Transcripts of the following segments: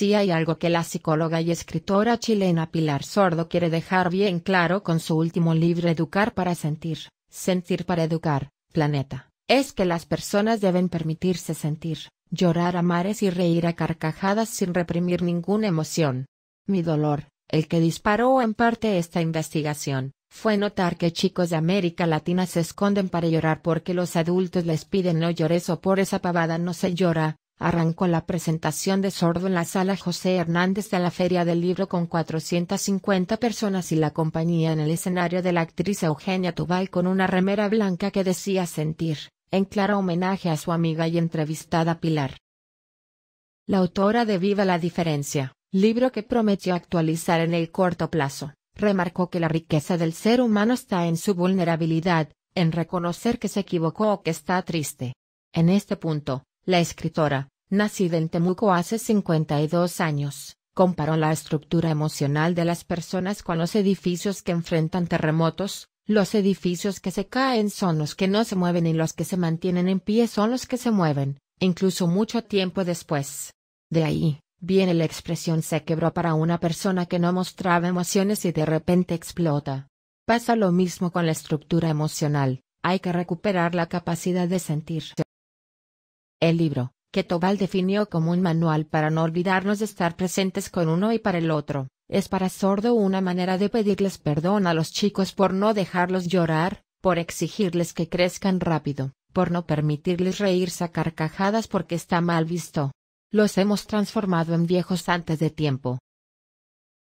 Si hay algo que la psicóloga y escritora chilena Pilar Sordo quiere dejar bien claro con su último libro Educar para Sentir, Sentir para Educar, Planeta, es que las personas deben permitirse sentir, llorar a mares y reír a carcajadas sin reprimir ninguna emoción. Mi dolor, el que disparó en parte esta investigación, fue notar que chicos de América Latina se esconden para llorar porque los adultos les piden no llores o por esa pavada no se llora, Arrancó la presentación de Sordo en la sala José Hernández de la Feria del Libro con 450 personas y la compañía en el escenario de la actriz Eugenia Tubal con una remera blanca que decía sentir, en claro homenaje a su amiga y entrevistada Pilar. La autora de Viva la Diferencia, libro que prometió actualizar en el corto plazo, remarcó que la riqueza del ser humano está en su vulnerabilidad, en reconocer que se equivocó o que está triste. En este punto, la escritora, nacida en Temuco hace 52 años, comparó la estructura emocional de las personas con los edificios que enfrentan terremotos, los edificios que se caen son los que no se mueven y los que se mantienen en pie son los que se mueven, incluso mucho tiempo después. De ahí, viene la expresión se quebró para una persona que no mostraba emociones y de repente explota. Pasa lo mismo con la estructura emocional, hay que recuperar la capacidad de sentirse el libro, que Tobal definió como un manual para no olvidarnos de estar presentes con uno y para el otro, es para sordo una manera de pedirles perdón a los chicos por no dejarlos llorar, por exigirles que crezcan rápido, por no permitirles reírse a carcajadas porque está mal visto. Los hemos transformado en viejos antes de tiempo.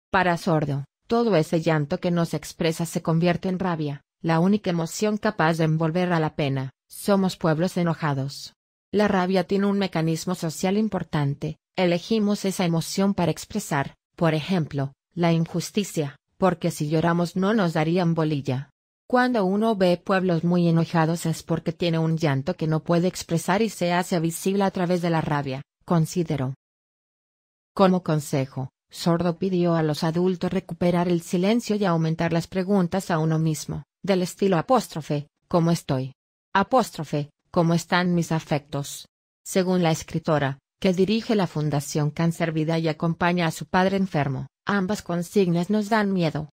Para sordo, todo ese llanto que nos expresa se convierte en rabia, la única emoción capaz de envolver a la pena. Somos pueblos enojados. La rabia tiene un mecanismo social importante, elegimos esa emoción para expresar, por ejemplo, la injusticia, porque si lloramos no nos darían bolilla. Cuando uno ve pueblos muy enojados es porque tiene un llanto que no puede expresar y se hace visible a través de la rabia, considero. Como consejo, Sordo pidió a los adultos recuperar el silencio y aumentar las preguntas a uno mismo, del estilo apóstrofe, ¿cómo estoy? Apóstrofe, cómo están mis afectos. Según la escritora, que dirige la Fundación Cáncer Vida y acompaña a su padre enfermo, ambas consignas nos dan miedo.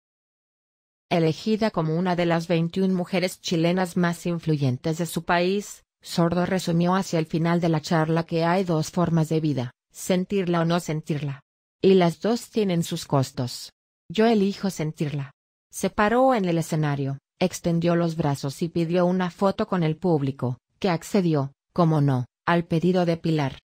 Elegida como una de las 21 mujeres chilenas más influyentes de su país, Sordo resumió hacia el final de la charla que hay dos formas de vida, sentirla o no sentirla. Y las dos tienen sus costos. Yo elijo sentirla. Se paró en el escenario, extendió los brazos y pidió una foto con el público, que accedió, como no, al pedido de Pilar.